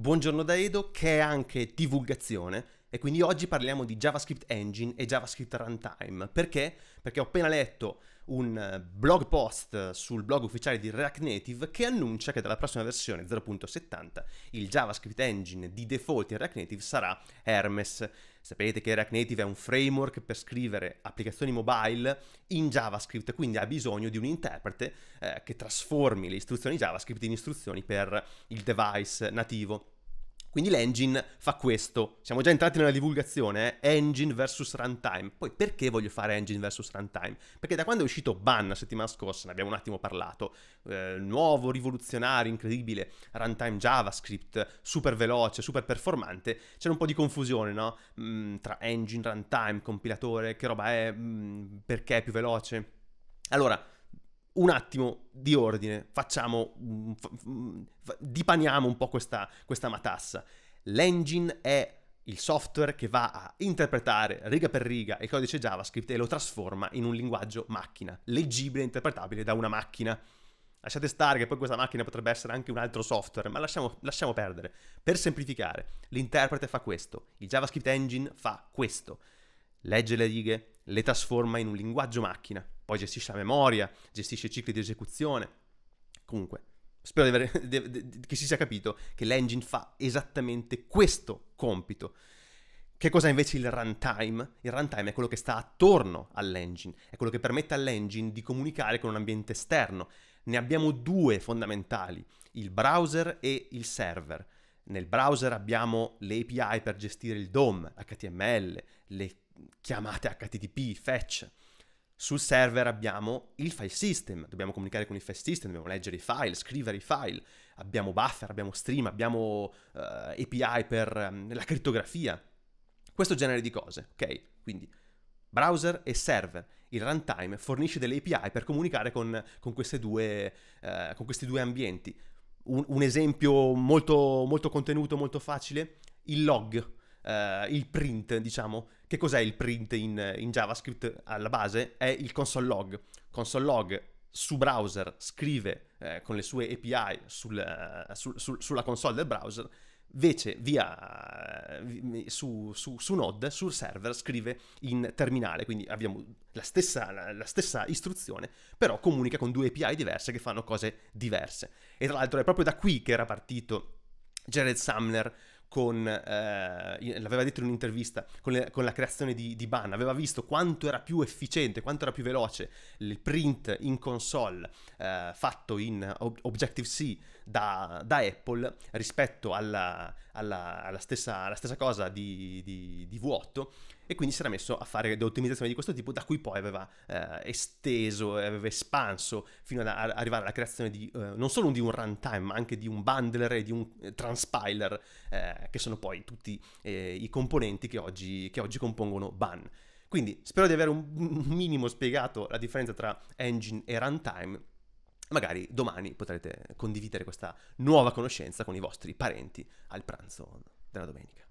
Buongiorno da Edo che è anche divulgazione e quindi oggi parliamo di JavaScript Engine e JavaScript Runtime. Perché? Perché ho appena letto un eh, blog post sul blog ufficiale di React Native che annuncia che dalla prossima versione 0.70 il JavaScript Engine di default in React Native sarà Hermes. Sapete che React Native è un framework per scrivere applicazioni mobile in JavaScript, quindi ha bisogno di un interprete eh, che trasformi le istruzioni JavaScript in istruzioni per il device nativo. Quindi l'engine fa questo. Siamo già entrati nella divulgazione, eh? engine versus runtime. Poi perché voglio fare engine versus runtime? Perché da quando è uscito Ban la settimana scorsa, ne abbiamo un attimo parlato, eh, nuovo, rivoluzionario, incredibile, runtime JavaScript, super veloce, super performante, c'era un po' di confusione, no? Mm, tra engine, runtime, compilatore, che roba è, mm, perché è più veloce. Allora, un attimo di ordine, facciamo, mm, mm, dipaniamo un po' questa, questa matassa. L'engine è il software che va a interpretare riga per riga il codice JavaScript e lo trasforma in un linguaggio macchina, leggibile e interpretabile da una macchina. Lasciate stare che poi questa macchina potrebbe essere anche un altro software, ma lasciamo, lasciamo perdere. Per semplificare, l'interprete fa questo, il JavaScript engine fa questo, legge le righe, le trasforma in un linguaggio macchina poi gestisce la memoria, gestisce i cicli di esecuzione. Comunque, spero di aver, de, de, de, che si sia capito che l'engine fa esattamente questo compito. Che cos'è invece il runtime? Il runtime è quello che sta attorno all'engine, è quello che permette all'engine di comunicare con un ambiente esterno. Ne abbiamo due fondamentali, il browser e il server. Nel browser abbiamo le API per gestire il DOM, HTML, le chiamate HTTP, fetch. Sul server abbiamo il file system, dobbiamo comunicare con il file system, dobbiamo leggere i file, scrivere i file, abbiamo buffer, abbiamo stream, abbiamo uh, eh, API per um, la crittografia, questo genere di cose, ok? Quindi browser e server. Il runtime fornisce delle API per comunicare con, con, due, uh, con questi due ambienti. Un, un esempio molto, molto contenuto, molto facile, il log eh, il print, diciamo. Che cos'è il print in, in JavaScript alla base? È il console log. Console log su browser scrive eh, con le sue API sul, eh, sul, sul, sulla console del browser, invece via eh, su, su, su, Node, sul server, scrive in terminale. Quindi abbiamo la stessa, la, la stessa, istruzione, però comunica con due API diverse che fanno cose diverse. E tra l'altro è proprio da qui che era partito Jared Sumner con, eh, l'aveva detto in un'intervista, con, le, con la creazione di, di, Ban, aveva visto quanto era più efficiente, quanto era più veloce il print in console eh, fatto in Ob- Objective-C da, da, Apple rispetto alla, alla, alla, stessa, alla stessa, cosa di, di, di vuoto e quindi si era messo a fare delle ottimizzazioni di questo tipo da cui poi aveva eh, esteso, aveva espanso fino ad arrivare alla creazione di, eh, non solo di un runtime ma anche di un bundler e di un eh, transpiler eh, che sono poi tutti eh, i componenti che oggi, che oggi compongono BAN. Quindi spero di aver un minimo spiegato la differenza tra engine e runtime. Magari domani potrete condividere questa nuova conoscenza con i vostri parenti al pranzo della domenica.